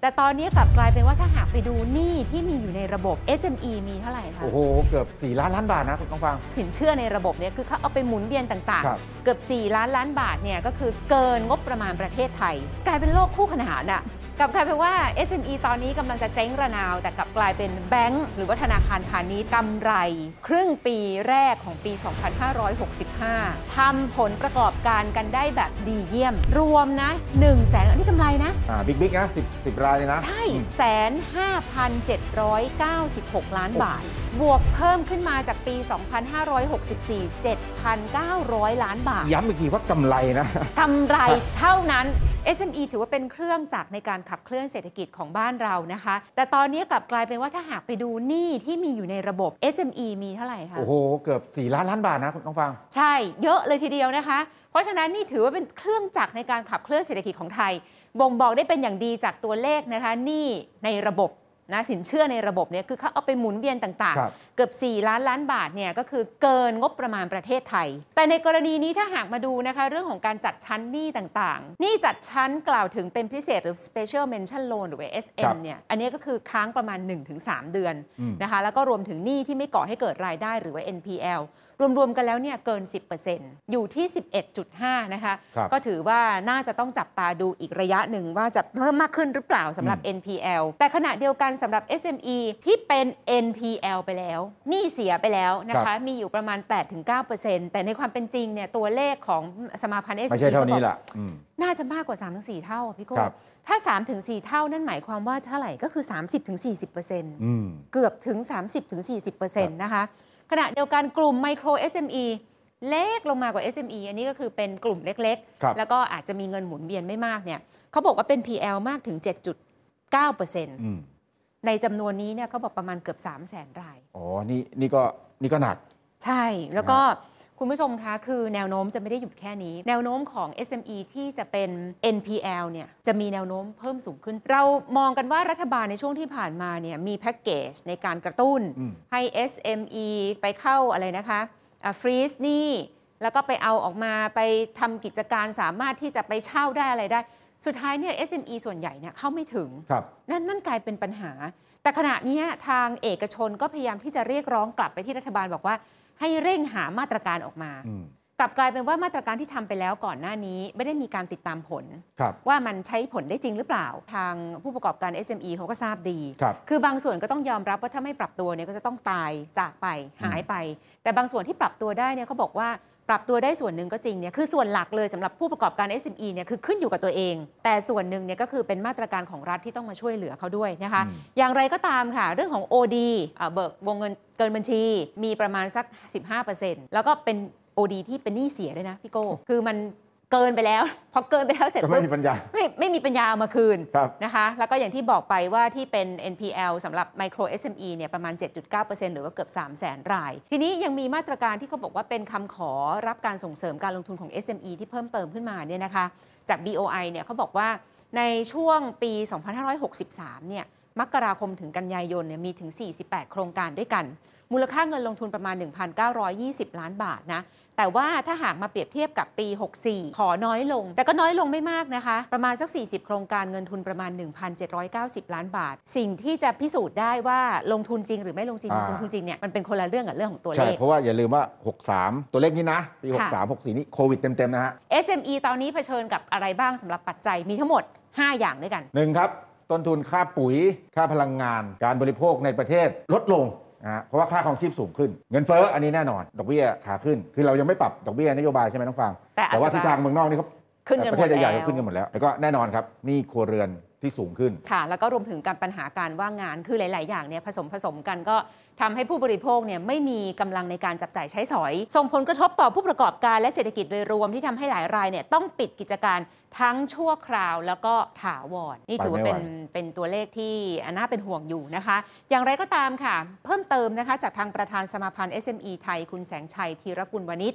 แต่ตอนนี้กลับกลายเป็นว่าถ้าหากไปดูหนี้ที่มีอยู่ในระบบ SME มีเท่าไหร่คะโอ้โหเกือบ 4 ล้านล้านบาทนะคุณต้องฟัง สินเชื่อในระบบเนี่ยคือเขาเอาไปหมุนเวียนต่างๆ เกือบ 4 ล้านล้านบาทเนี่ยก็คือเกินงบประมาณประเทศไทย กลายเป็นโลกคู่ขนานอะกับกลายเป็นว่า SME ตอนนี้กำลังจะเจ๊งระนาว แต่กลับกลายเป็นแบงก์หรือว่าธนาคารพาณิชย์กำไร ครึ่งปีแรกของปี 2565ทำผลประกอบการกันได้แบบดีเยี่ยม รวมนะ1นึ่งแสนนี่กำไรนะ อ่า บิ๊กบิ๊กนะสิบสิบรายเลยนะ ใช่แสนห้าพันเจ็ดร้อยเก้าสิบหกล้านบาทบวกเพิ่มขึ้นมาจากปี 2564 7,900 ล้านบาท ย้ำอีกทีว่ากำไรนะกำไรเท่านั้น SME ถือว่าเป็นเครื่องจักรในการขับเคลื่อนเศรษฐกิจของบ้านเรานะคะ แต่ตอนนี้กลับกลายเป็นว่าถ้าหากไปดูหนี้ที่มีอยู่ในระบบ SME มีเท่าไหร่คะ โอ้โห เกือบ 4 ล้านล้านบาทนะคุณต้องฟัง ใช่ เยอะเลยทีเดียวนะคะ เพราะฉะนั้นนี่ถือว่าเป็นเครื่องจักรในการขับเคลื่อนเศรษฐกิจของไทย บ่งบอกได้เป็นอย่างดีจากตัวเลขนะคะหนี้ในระบบนะสินเชื่อในระบบเนี่ยคือเขาเอาไปหมุนเวียนต่างๆ เกือบ 4 ล้าน ล้านบาทเนี่ยก็คือเกินงบประมาณประเทศไทย แต่ในกรณีนี้ถ้าหากมาดูนะคะเรื่องของการจัดชั้นหนี้ต่างๆ หนี้จัดชั้นกล่าวถึงเป็นพิเศษหรือ special mention loan หรือ SM เนี่ยอันนี้ก็คือค้างประมาณ 1-3 เดือนนะคะแล้วก็รวมถึงหนี้ที่ไม่ก่อให้เกิดรายได้หรือว่า NPL รวมๆ กันแล้วเนี่ยเกิน 10%อยู่ที่ 11.5 นะคะคก็ถือว่าน่าจะต้องจับตาดูอีกระยะหนึ่ง ว่าจะเพิ่มมากขึ้นหรือเปล่าสำหรับ NPL แต่ขณะเดียวกันสำหรับ SME ที่เป็น NPL ไปแล้วหนี้เสียไปแล้วนะคะคมีอยู่ประมาณ 8-9%แต่ในความเป็นจริงเนี่ยตัวเลขของสมาพันธ์ SME ไม่ใช่เท่านี้ละน่าจะมากกว่า 3-4 เท่า พี่โก้ถ้า 3-4 เท่านั่นหมายความว่าเท่าไหร่ก็คือ 30-40%เกือบถึง30-40%นะคะขณะเดียวกันกลุ่มไมโคร SME เล็กลงมากว่า SME อันนี้ก็คือเป็นกลุ่มเล็ก ๆ แล้วก็อาจจะมีเงินหมุนเวียนไม่มากเนี่ยเขาบอกว่าเป็น PL มากถึง 7.9%ในจำนวนนี้เนี่ยเขาบอกประมาณเกือบ3 0 0 0 0 0 ราย อ๋อ นี่นี่ก็นี่ก็หนัก ใช่ แล้วก็นะคุณผู้ชมคะคือ แนวโน้มจะไม่ได้หยุดแค่นี้ แนวโน้มของ SME ที่จะเป็น NPL เนี่ยจะมีแนวโน้มเพิ่มสูงขึ้น เรามองกันว่ารัฐบาลในช่วงที่ผ่านมาเนี่ยมีแพ็กเกจในการกระตุ้นให้ SME ไปเข้าอะไรนะคะฟรีสนี่แล้วก็ไปเอาออกมาไปทำกิจการสามารถที่จะไปเช่าได้อะไรได้ สุดท้ายเนี่ย SME ส่วนใหญ่เนี่ยเข้าไม่ถึงนั่นนั่นกลายเป็นปัญหา แต่ขณะนี้ทางเอกชนก็พยายามที่จะเรียกร้องกลับไปที่รัฐบาลบอกว่าให้เร่งหามาตรการออกมากลับกลายเป็นว่ามาตรการที่ทำไปแล้วก่อนหน้านี้ไม่ได้มีการติดตามผลว่ามันใช้ผลได้จริงหรือเปล่า ทางผู้ประกอบการ SME เขาก็ทราบดีคคือบางส่วนก็ต้องยอมรับว่าถ้าไม่ปรับตัวเนี่ยก็จะต้องตายจากไปหายไป แต่บางส่วนที่ปรับตัวได้เนี่ยเขาบอกว่าปรับตัวได้ส่วนหนึ่งก็จริงเนี่ยคือส่วนหลักเลยสำหรับผู้ประกอบการ SME เนี่ยคือขึ้นอยู่กับตัวเอง แต่ส่วนหนึ่งเนี่ยก็คือเป็นมาตรการของรัฐที่ต้องมาช่วยเหลือเขาด้วยนะคะ อย่างไรก็ตามค่ะ เรื่องของ OD เบิกวงเงินเกินบัญชีมีประมาณสัก 15%แล้วก็เป็น OD ที่เป็นหนี้เสียด้วยนะพี่โก้คือมันเกินไปแล้ว พอเกินไปแล้วเสร็จไม่มีปัญญาไม่ไม่มีปัญญามาคืนนะคะแล้วก็อย่างที่บอกไปว่าที่เป็น NPL สำหรับไมโคร SME เนี่ยประมาณ 7.9%หรือว่าเกือบ3 0 0แสนราย ทีนี้ยังมีมาตรการที่เขาบอกว่าเป็นคำขอรับการส่งเสริมการลงทุนของ SME ที่เพิ่มเติมขึ้นมาเนี่ยนะคะจาก BOI เนี่ยเขาบอกว่าในช่วงปี 2563เนี่ยมกราคมถึงกันยายนเนี่ยมีถึง 48 โครงการด้วยกันมูลค่าเงินลงทุนประมาณ1,920 ล้านบาทนะ แต่ว่าถ้าหากมาเปรียบเทียบกับปี 64 ขอน้อยลง แต่ก็น้อยลงไม่มากนะคะ ประมาณสัก 40 โครงการเงินทุนประมาณ1,790 ล้านบาท สิ่งที่จะพิสูจน์ได้ว่าลงทุนจริงหรือไม่ลงจริงลงทุนจริงเนี่ยมันเป็นคนละเรื่องกับเรื่องของตัวเลขใช่เพราะว่าอย่าลืมว่า 63 ตัวเลขนี้นะ ปี63 64 นี่โควิดเต็มๆนะฮะ SME ตอนนี้เผชิญกับอะไรบ้างสำหรับปัจจัยมีทั้งหมด 5 อย่างด้วยกัน1ครับต้นทุนค่าปุ๋ยค่าพลังงาน การบริโภคในประเทศ ลดลงนะเพราะว่าค่าครองชีพสูงขึ้น เงินเฟ้ออันนี้แน่นอน ดอกเบี้ยขาขึ้นคือเรายังไม่ปรับดอกเบี้ยนโยบายใช่ไหมน้องฟัง แต่ว่าทิศทางเมืองนอกนี่เขาขึ้นกันหมดประเทศใหญ่ๆเขาขึ้นกันหมดแล้วแล้วก็แน่นอนครับนี่ครัวเรือนที่สูงขึ้นค่ะ แล้วก็รวมถึงการปัญหาการว่างงานคือหลาย ๆ อย่างเนี่ยผสมผสมกันก็ทำให้ผู้บริโภคเนี่ยไม่มีกำลังในการจับจ่ายใช้สอยส่งผลกระทบต่อผู้ประกอบการและเศรษฐกิจโดยรวมที่ทำให้หลายรายเนี่ยต้องปิดกิจการทั้งชั่วคราวแล้วก็ถาวรนี่ถือว่าเป็นเป็นตัวเลขที่น่าเป็นห่วงอยู่นะคะ อย่างไรก็ตามค่ะเพิ่มเติมนะคะจากทางประธานสมาพันธ์ SME ไทยคุณแสงชัยธีรกุลวณิช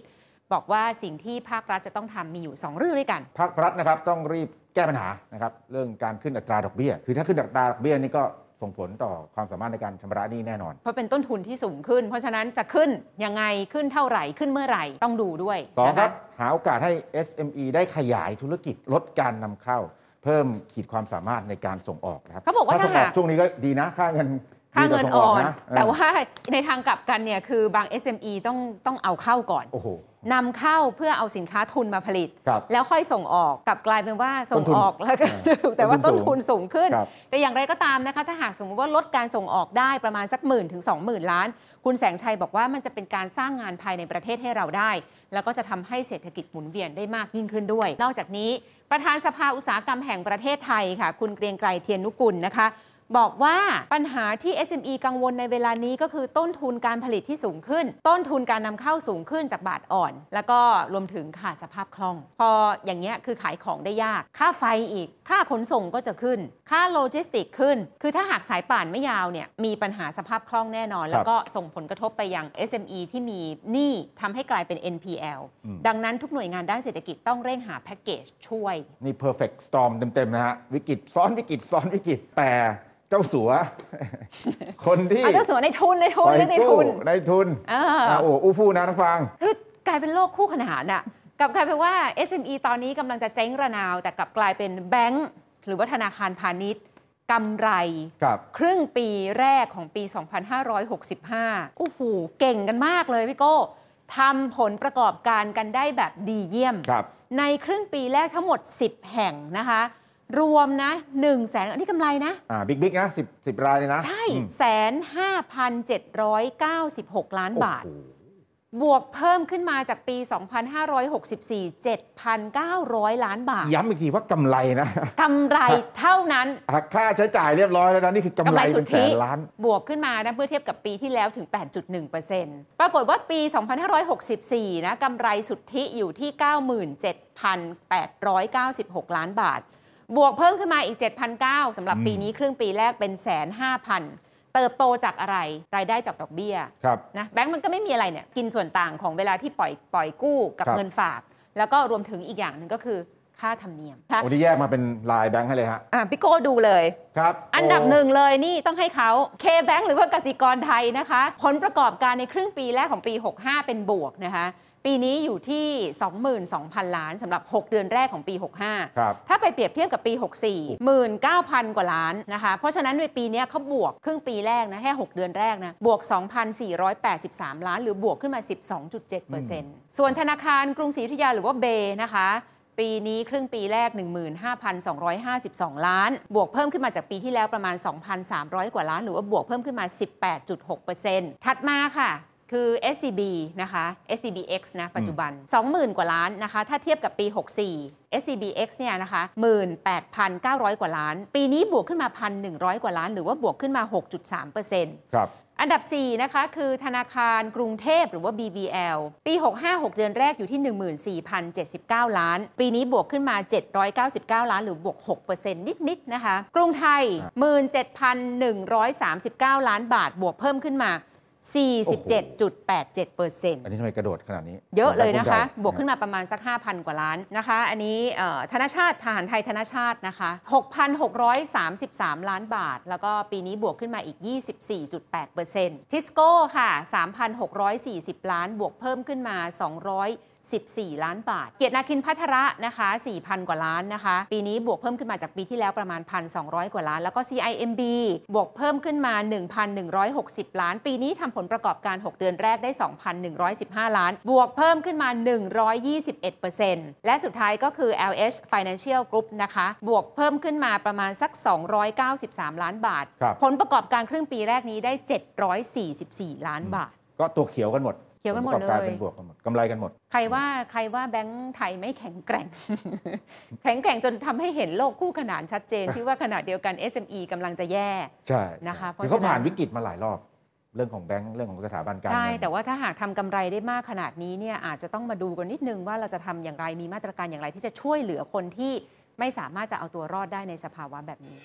บอกว่าสิ่งที่ภาครัฐจะต้องทำมีอยู่2เรื่องด้วยกัน ภาครัฐนะครับต้องรีบแก้ปัญหานะครับเรื่องการขึ้นอัตราดอกเบี้ยคือถ้าขึ้นอัตราดอกเบี้ยนี่ก็ส่งผลต่อความสามารถในการชำระหนี้แน่นอน เพราะเป็นต้นทุนที่สูงขึ้น เพราะฉะนั้นจะขึ้นยังไงขึ้นเท่าไหร่ขึ้นเมื่อไหร่ ต้องดูด้วย สองครับหาโอกาสให้ SME ได้ขยายธุรกิจลดการนำเข้าเพิ่มขีดความสามารถในการส่งออกนะครับ เขาบอกว่าถ้าส่งออกช่วงนี้ก็ดีนะค่าเงินค่าเงินอ่อน แต่ว่าในทางกลับกันเนี่ยคือบาง SME ต้องต้องเอาเข้าก่อนนำเข้าเพื่อเอาสินค้าทุนมาผลิต แล้วค่อยส่งออกกลับกลายเป็นว่าส่งออกแล้วก็แต่ว่าต้นทุนสูงขึ้นแต่อย่างไรก็ตามนะคะ ถ้าหากสมมติว่าลดการส่งออกได้ประมาณสักหมื่นถึงสองหมื่นล้าน คุณแสงชัยบอกว่ามันจะเป็นการสร้างงานภายในประเทศให้เราได้ แล้วก็จะทำให้เศรษฐกิจหมุนเวียนได้มากยิ่งขึ้นด้วย นอกจากนี้ประธานสภาอุตสาหกรรมแห่งประเทศไทยค่ะ คุณเกรียงไกรเทียนนุกุลนะคะบอกว่าปัญหาที่ SME กังวลในเวลานี้ก็คือต้นทุนการผลิตที่สูงขึ้น ต้นทุนการนำเข้าสูงขึ้นจากบาทอ่อน แล้วก็รวมถึงขาดสภาพคล่อง พออย่างเงี้ยคือขายของได้ยาก ค่าไฟอีก ค่าขนส่งก็จะขึ้นค่าโลจิสติกขึ้น คือถ้าหากสายป่านไม่ยาวเนี่ยมีปัญหาสภาพคล่องแน่นอน แล้วก็ส่งผลกระทบไปยัง SME ที่มีหนี้ทำให้กลายเป็น NPL ดังนั้นทุกหน่วยงานด้านเศรษฐกิจต้องเร่งหาแพ็กเกจช่วยนี่ perfect storm เต็มๆนะฮะวิกฤตซ้อนวิกฤตซ้อนวิกฤตแต่เจ้าสัวคนที่ เจ้าสัวในทุนในทุนในทุนในทุนอ่าโอ้อู้ฟู่นะทั้งฟังคือ กลายเป็นโลกคู่ขนานอะกลับกลายเป็นว่า SME ตอนนี้กำลังจะเจ๊งระนาว แต่กลับกลายเป็นแบงก์หรือว่าธนาคารพาณิชย์กำไรรครึ่งปีแรกของปี 2565โอ้โหเก่งกันมากเลยพี่โก้ทำผลประกอบการกันได้แบบดีเยี่ยมในครึ่งปีแรกทั้งหมด 10 แห่งนะคะรวมนะ1นึ่งแสนอันนี้กำไรนะอ่าบิ๊กบิ๊กนะสิบสิบรายเลยนะ ใช่แสนห้าพันเจ็ดร้อยเก้าสิบหกล้านบาท บวกเพิ่มขึ้นมาจากปี 2564 7,900 ล้านบาท ย้ำอีกทีว่ากำไรนะกำไรเท่านั้นค่าใช้จ่ายเรียบร้อยแล้วนะนี่คือกำไรสุทธิล้าน บวกขึ้นมานะเมื่อเทียบกับปีที่แล้วถึง 8.1%ปรากฏว่าปี 2564 นะกำไรสุทธิอยู่ที่ 97,896 ล้านบาทบวกเพิ่มขึ้นมาอีก 7,900สำหรับปีนี้ครึ่งปีแรกเป็นแสนห้าพันเติบโตจากอะไรรายได้จากดอกเบี้ยนะแบงก์มันก็ไม่มีอะไรเนี่ยกินส่วนต่างของเวลาที่ปล่อยปล่อยกู้กับเงินฝาก แล้วก็รวมถึงอีกอย่างหนึ่งก็คือค่าธรรมเนียมโอ้ที่แยกมาเป็นลายแบงก์ให้เลยฮะอ่าพี่โก้ดูเลยครับอันดับหนึ่งเลยนี่ต้องให้เขาเคแบงก์หรือว่ากสิกรไทยนะคะ ผลประกอบการในครึ่งปีแรกของปี65เป็นบวกนะคะปีนี้อยู่ที่ 22,000 ล้านสำหรับ 6 เดือนแรกของปี 65ครับถ้าไปเปรียบเทียบกับปี 64 19,000 กว่าล้านนะคะ เพราะฉะนั้นในปีนี้เขาบวก ครึ่งปีแรกนะ แค่6เดือนแรกนะ บวก 2,483 ล้านหรือบวกขึ้นมา 12.7%ส่วนธนาคารกรุงศรีอยุธยาหรือว่าเบนะคะ ปีนี้ครึ่งปีแรก 15,252 ล้าน บวกเพิ่มขึ้นมาจากปีที่แล้วประมาณ 2,300 กว่าล้าน หรือว่าบวกเพิ่มขึ้นมา 18.6%ถัดมาค่ะคือ SCB นะคะ SCBX นะปัจจุบัน 20,000กว่าล้านนะคะ ถ้าเทียบกับปี 64 SCBX เนี่ยนะคะ18,900 กว่าล้าน ปีนี้บวกขึ้นมา 1,100 กว่าล้าน หรือว่าบวกขึ้นมา 6.3%ครับ อันดับ 4 นะคะ คือธนาคารกรุงเทพหรือว่า BBL ปี 65 6 เดือนแรกอยู่ที่ 14,079 ล้าน ปีนี้บวกขึ้นมา 799 ล้าน หรือบวก 6%นิด ๆ นะคะ กรุงไทย 17,139 ล้านบาทบวกเพิ่มขึ้นมา47.87เปอร์เซ็นต์อันนี้ทำไมกระโดดขนาดนี้ เยอะเลยนะคะ บวกขึ้นมาประมาณสัก 5,000กว่าล้านนะคะ อันนี้ธนชาติทหารไทยธนชาตินะคะ6,633 ล้านบาท แล้วก็ปีนี้บวกขึ้นมาอีก 24.8เปอร์เซ็นต์ทิสโก้ค่ะ 3,640 ล้านบวกเพิ่มขึ้นมา 200 14 ล้านบาท เกียรตินาคินพัทระนะคะ4,000 กว่าล้านนะคะ ปีนี้บวกเพิ่มขึ้นมาจากปีที่แล้วประมาณ 1,200 กว่าล้าน แล้วก็ CIMB บวกเพิ่มขึ้นมา 1,160 ล้าน ปีนี้ทำผลประกอบการ 6 เดือนแรกได้ 2,115 ล้าน บวกเพิ่มขึ้นมา 121%และสุดท้ายก็คือ LH Financial Group นะคะ บวกเพิ่มขึ้นมาประมาณสัก 293 ล้านบาท ผลประกอบการครึ่งปีแรกนี้ได้ 744 ล้านบาท ก็ตัวเขียวกันหมดขียวกันหมดเลยกาเป็นบวกกันหมด กำไรกันหมด ใครว่าใครว่าแบงก์ไทยไม่แข็งแกร่ง แข็งแกร่งจนทำให้เห็นโลกคู่ขนานชัดเจน ที่ว่าขนาดเดียวกัน SME กำลังจะแย่ ใช่ นะคะเพราะเขาผ่านวิกฤตมาหลายรอบ เรื่องของแบงก์เรื่องของสถาบันการใช่ แต่ว่าถ้าหากทำกำไรได้มากขนาดนี้เนี่ย อาจจะต้องมาดูกันนิดนึงว่าเราจะทำอย่างไร มีมาตรการอย่างไรที่จะช่วยเหลือคนที่ไม่สามารถจะเอาตัวรอดได้ในสภาวะแบบนี้